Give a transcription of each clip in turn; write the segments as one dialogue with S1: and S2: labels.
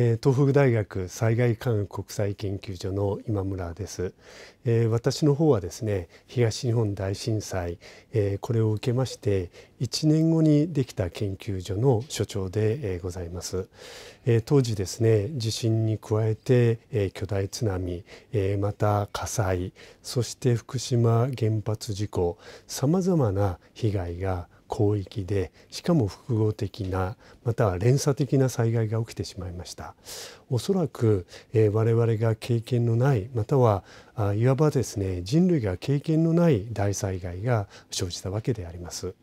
S1: えー、東北大学災害科学国際研究所の今村です、えー、私の方はですね東日本大震災、えー、これを受けまして1年後にできた研究所の所長で、えー、ございます、えー、当時ですね地震に加えて、えー、巨大津波、えー、また火災そして福島原発事故さまざまな被害が広域でしかも複合的なまたは連鎖的な災害が起きてしまいましたおそらく、えー、我々が経験のないまたはいわばですね人類が経験のない大災害が生じたわけであります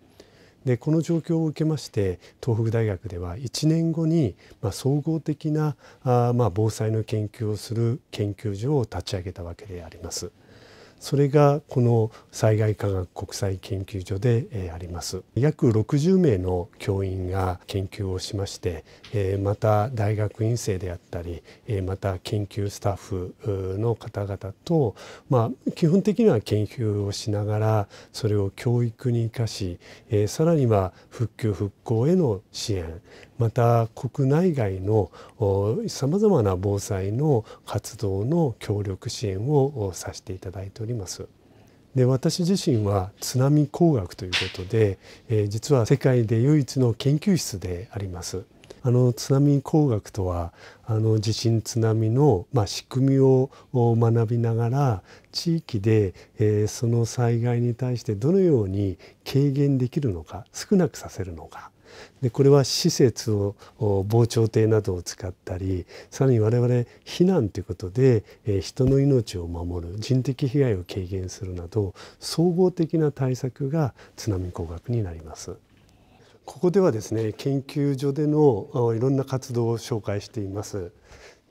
S1: でこの状況を受けまして東北大学では1年後に、まあ、総合的なあ、まあ、防災の研究をする研究所を立ち上げたわけであります。それがこの災害科学国際研究所で、えあります約60名の教員が研究をしまして、えまた大学院生であったり、えまた研究スタッフの方々と、まあ、基本的には研究をしながらそれを教育に生かし、えさらには復旧復興への支援、また国内外のさまざまな防災の活動の協力支援をさせていただいております。で私自身は津波工学ということで、えー、実は世界で唯一の研究室であります。あの津波工学とはあの地震津波の、まあ、仕組みを学びながら地域で、えー、その災害に対してどのように軽減できるのか少なくさせるのかでこれは施設を防潮堤などを使ったりさらに我々避難ということで、え人の命を守る人的被害を軽減するなど総合的な対策が津波工学になります。ここではですね研究所でのいろんな活動を紹介しています。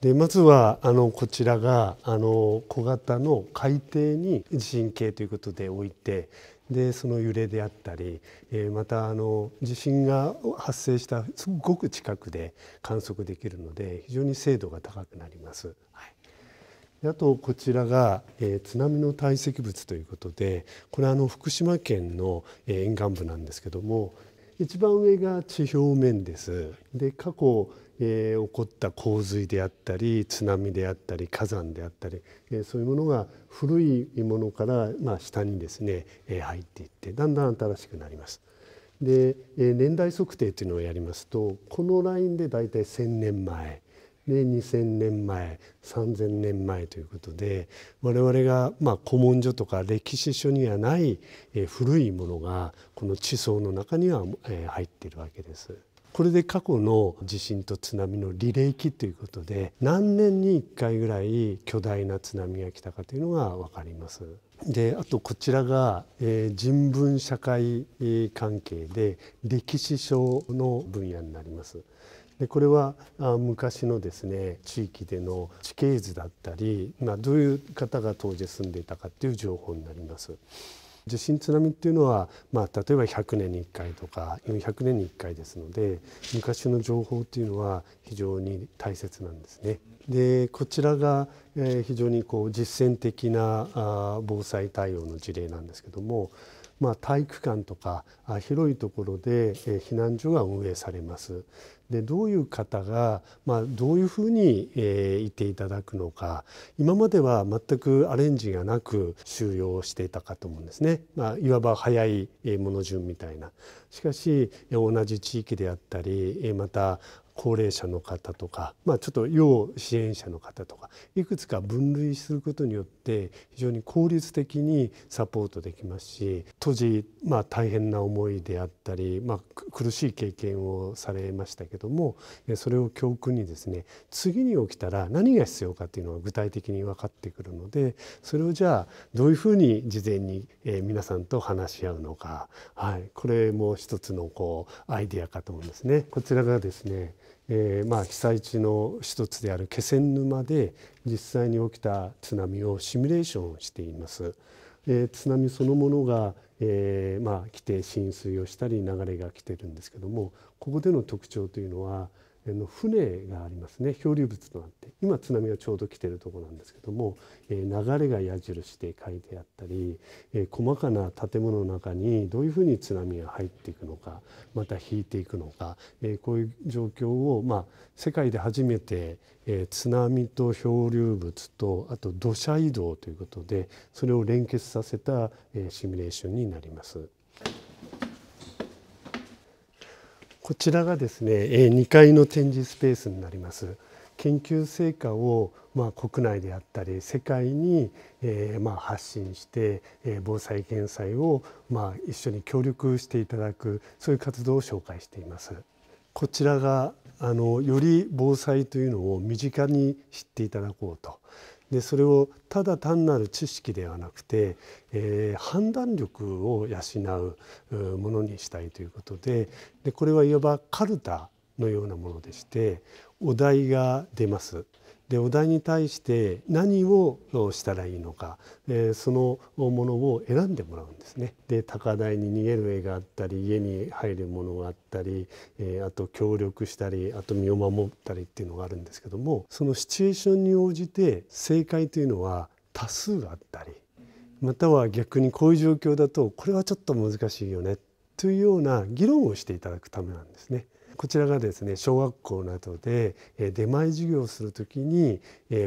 S1: でまずはあのこちらがあの小型の海底に地震計ということで置いてでその揺れであったり、えー、またあの地震が発生したすごく近くで観測できるので非常に精度が高くなります。あとこちらが、えー、津波の堆積物ということでこれはあの福島県の、えー、沿岸部なんですけども一番上が地表面です。で過去えー、起こった洪水であったり津波であったり火山であったり、えー、そういうものが古いものから、まあ、下にですね、えー、入っていってだんだん新しくなります。で、えー、年代測定というのをやりますとこのラインで大体1,000年前で2,000年前3,000年前ということで我々がまあ古文書とか歴史書にはない、えー、古いものがこの地層の中には、えー、入っているわけです。これで過去の地震と津波の履歴ということで何年に1回ぐらい巨大な津波が来たかというのが分かります。であとこちらが、えー、人文社会関係で歴史書の分野になります。でこれはあ昔のですね地域での地形図だったり、まあ、どういう方が当時住んでいたかっていう情報になります。地震津波っていうのは、まあ、例えば100年に1回とか400年に1回ですので昔の情報っていうのは非常に大切なんですね。でこちらが、え非常にこう実践的なあ防災対応の事例なんですけども、まあ、体育館とかあ広いところで、え避難所が運営されます。でどういう方が、まあ、どういうふうに、えー、いていただくのか今までは全くアレンジがなく収容していたかと思うんですね、まあ、いわば早いもの順みたいな。しかし同じ地域であったりまた高齢者の方とか、まあ、ちょっと要支援者の方とかいくつか分類することによって非常に効率的にサポートできますし当時、まあ、大変な思いであったり、まあ、苦しい経験をされましたけどもそれを教訓にですね次に起きたら何が必要かっていうのが具体的に分かってくるのでそれをじゃあどういうふうに事前に皆さんと話し合うのか、はい、これも一つのこうアイデアかと思うんですね。こちらがですねえー、まあ被災地の一つである気仙沼で実際に起きた津波をシミュレーションしています。えー、津波そのものが、えー、まあ来て浸水をしたり流れが来てるんですけどもここでの特徴というのはの船がありますね漂流物となって今津波がちょうど来てるとこなんですけども、え流れが矢印で書いてあったり、え細かな建物の中にどういうふうに津波が入っていくのかまた引いていくのか、えこういう状況を、まあ、世界で初めて、え津波と漂流物とあと土砂移動ということでそれを連結させた、えシミュレーションになります。こちらがですね2階の展示スペースになります。研究成果をま国内であったり世界にえま発信して防災・減災をま一緒に協力していただくそういう活動を紹介しています。こちらがあのより防災というのを身近に知っていただこうとでそれをただ単なる知識ではなくて、えー、判断力を養うものにしたいということででこれはいわばカルタのようなものでしてお題が出ます。でお題に対して何をしたらいいのか、えー、そのものを選んでもらうんですね。で高台に逃げる絵があったり家に入るものがあったり、えー、あと協力したりあと身を守ったりっていうのがあるんですけどもそのシチュエーションに応じて正解というのは多数があったりまたは逆にこういう状況だとこれはちょっと難しいよねというような議論をしていただくためなんですね。こちらがですね小学校などで出前授業をする時に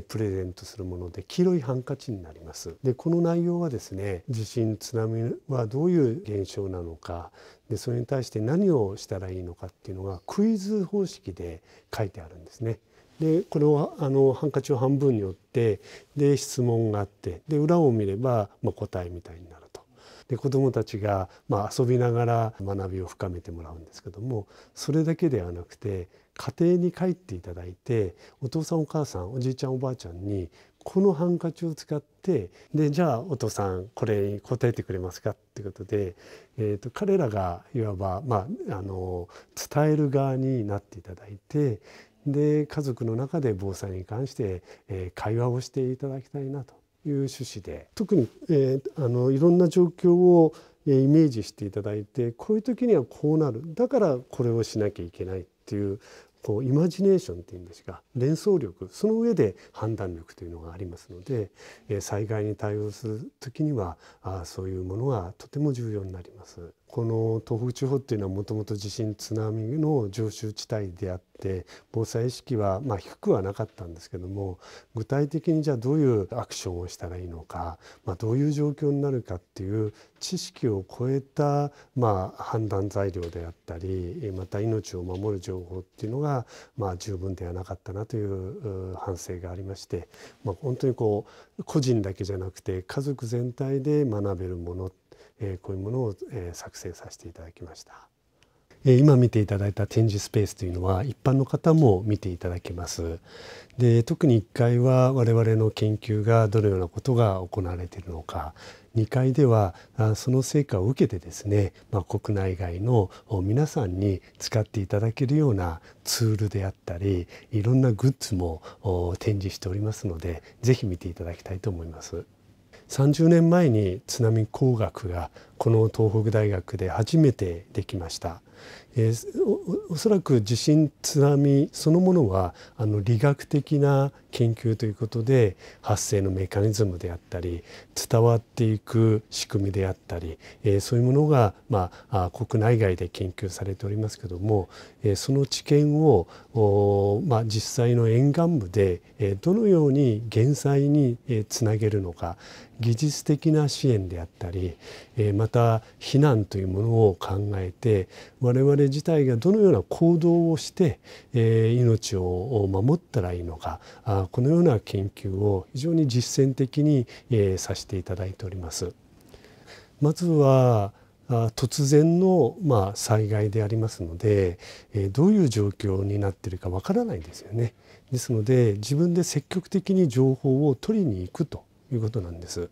S1: プレゼントするもので黄色いハンカチになります。でこの内容はですね地震津波はどういう現象なのかでそれに対して何をしたらいいのかっていうのがクイズ方式で書いてあるんですね。でこれをあのハンカチを半分に折ってで質問があってで裏を見れば、まあ、答えみたいになる。で子どもたちが、ま遊びながら学びを深めてもらうんですけどもそれだけではなくて家庭に帰っていただいてお父さんお母さんおじいちゃんおばあちゃんにこのハンカチを使ってでじゃあお父さんこれに答えてくれますかってことで、えーと、と彼らがいわば、まあ、あの伝える側になっていただいてで家族の中で防災に関して、えー、会話をしていただきたいなという趣旨で特に、えー、あのいろんな状況をイメージしていただいてこういう時にはこうなるだからこれをしなきゃいけないっていうこうイマジネーションっていうんですが連想力その上で判断力というのがありますので、えー、災害に対応する時にはあそういうものがとても重要になります。この東北地方っていうのはもともと地震津波の常習地帯であって防災意識はまあ低くはなかったんですけども具体的にじゃあどういうアクションをしたらいいのか、まあ、どういう状況になるかっていう知識を超えたまあ判断材料であったりまた命を守る情報っていうのがまあ十分ではなかったなという反省がありまして、まあ、本当にこう個人だけじゃなくて家族全体で学べるものってえこういうものを、え作成させていただきました。今見ていただいた展示スペースというのは一般の方も見ていただけますで特に1階は我々の研究がどのようなことが行われているのか2階ではその成果を受けてですね、まあ、国内外の皆さんに使っていただけるようなツールであったりいろんなグッズも展示しておりますので是非見ていただきたいと思います。30年前に津波工学がこの東北大学で初めてできましたえー、おそらく地震津波そのものはあの理学的な研究ということで発生のメカニズムであったり伝わっていく仕組みであったり、えー、そういうものが、まあ、国内外で研究されておりますけども、えー、その知見をお、まあ、実際の沿岸部で、えー、どのように減災に、えー、つなげるのか技術的な支援であったり、えー、また避難というものを考えて我々自体がどのような行動をして、えー、命を守ったらいいのかあこのような研究を非常に実践的に、えー、させていただいております。まずは突然の、まあ、災害でありますので、えー、どういう状況になっているかわからないですよね。ですので自分で積極的に情報を取りに行くということなんです。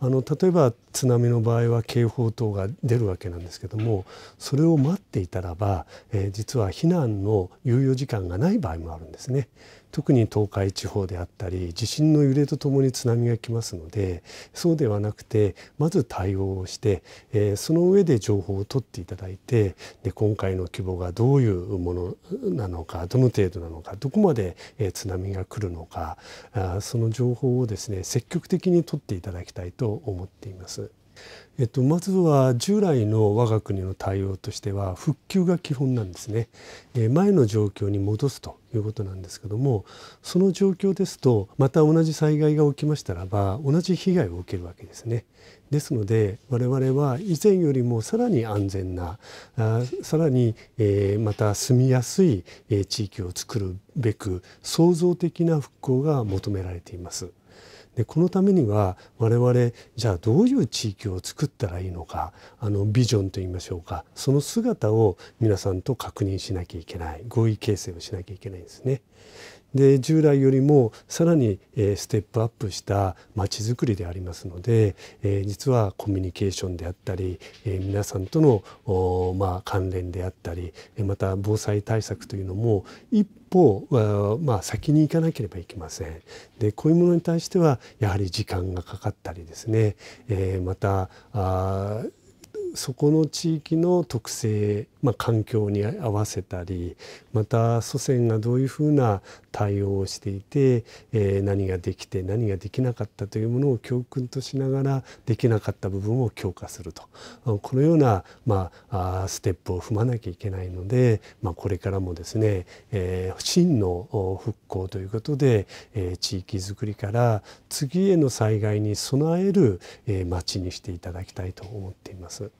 S1: あの例えば津波の場合は警報等が出るわけなんですけどもそれを待っていたらば、えー、実は避難の猶予時間がない場合もあるんですね。特に東海地方であったり地震の揺れとともに津波が来ますのでそうではなくてまず対応をして、えー、その上で情報を取っていただいてで今回の規模がどういうものなのかどの程度なのかどこまで、えー、津波が来るのかあその情報をですね積極的に取っていただきたいと思っています。えっと、まずは従来の我が国の対応としては復旧が基本なんですね、え前の状況に戻すということなんですけどもその状況ですとまた同じ災害が起きましたらば同じ被害を受けるわけですねですので我々は以前よりもさらに安全なあさらに、えー、また住みやすい、え地域を作るべく創造的な復興が求められています。でこのためには我々じゃあどういう地域を作ったらいいのかあのビジョンといいましょうかその姿を皆さんと確認しなきゃいけない合意形成をしなきゃいけないんですね。で従来よりもさらに、えステップアップしたまちづくりでありますので、え実はコミュニケーションであったり、え皆さんとのまあ、関連であったりまた防災対策というのも一歩まあ、先に行かなければいけません。でこういうものに対してはやはり時間がかかったりですね、えまたそこの地域の特性まあ、環境に合わせたりまた祖先がどういうふうな対応をしていて、えー、何ができて何ができなかったというものを教訓としながらできなかった部分を強化するとこのような、まあ、ステップを踏まなきゃいけないので、まあ、これからもですね、えー、真の復興ということで、えー、地域づくりから次への災害に備える、えー、町にしていただきたいと思っています。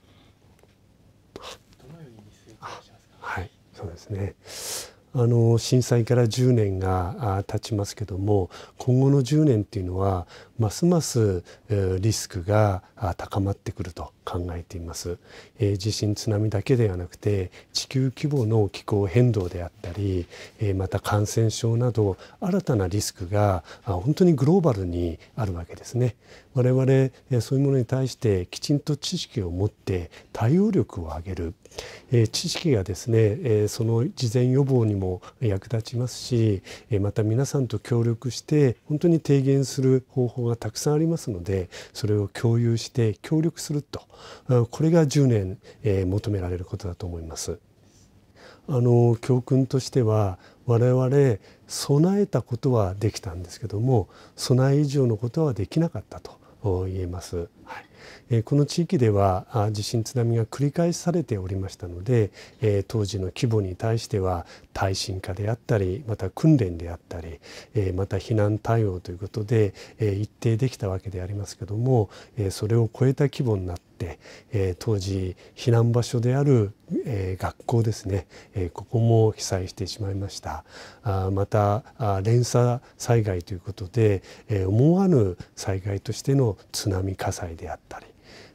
S1: そうですねあの震災から10年が経ちますけども今後の10年っていうのはますますリスクが高まってくると考えています、えー、地震津波だけではなくて地球規模の気候変動であったり、えー、また感染症など新たなリスクが本当にグローバルにあるわけですね我々、えー、そういうものに対してきちんと知識を持って対応力を上げる、えー、知識がですね、えー、その事前予防にも役立ちますしまた皆さんと協力して本当に提言する方法がたくさんありますのでそれを共有して協力するとこれが10年、え求められることだと思います。あの教訓としては我々備えたことはできたんですけども備え以上のことはできなかったと言えます。はいこの地域では地震津波が繰り返されておりましたので、当時の規模に対しては耐震化であったりまた訓練であったり、また避難対応ということで、一定できたわけでありますけども、それを超えた規模になった、えー、当時避難場所である、えー、学校ですね、えー、ここも被災してしまいましたあまたあ連鎖災害ということで、え思わぬ災害としての津波火災であったり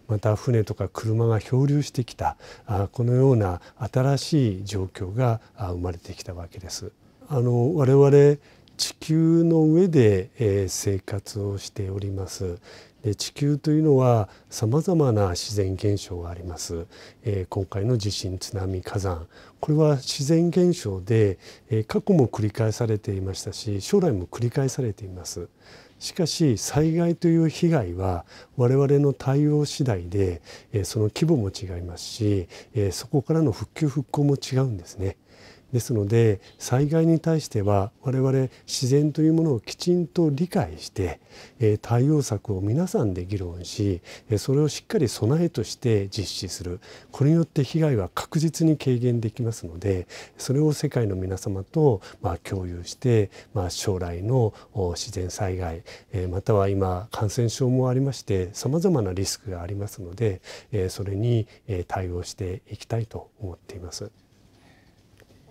S1: また船とか車が漂流してきたあこのような新しい状況が生まれてきたわけです。あの我々地球の上で、え生活をしております、で地球というのはさまざまな自然現象があります、えー、今回の地震津波火山これは自然現象で、えー、過去も繰り返されていましたし将来も繰り返されていますしかし災害という被害は我々の対応次第で、えー、その規模も違いますし、えそこからの復旧復興も違うんですねですので災害に対しては我々自然というものをきちんと理解して対応策を皆さんで議論しそれをしっかり備えとして実施するこれによって被害は確実に軽減できますのでそれを世界の皆様とま共有してま将来の自然災害または今感染症もありましてさまざまなリスクがありますのでそれに対応していきたいと思っています。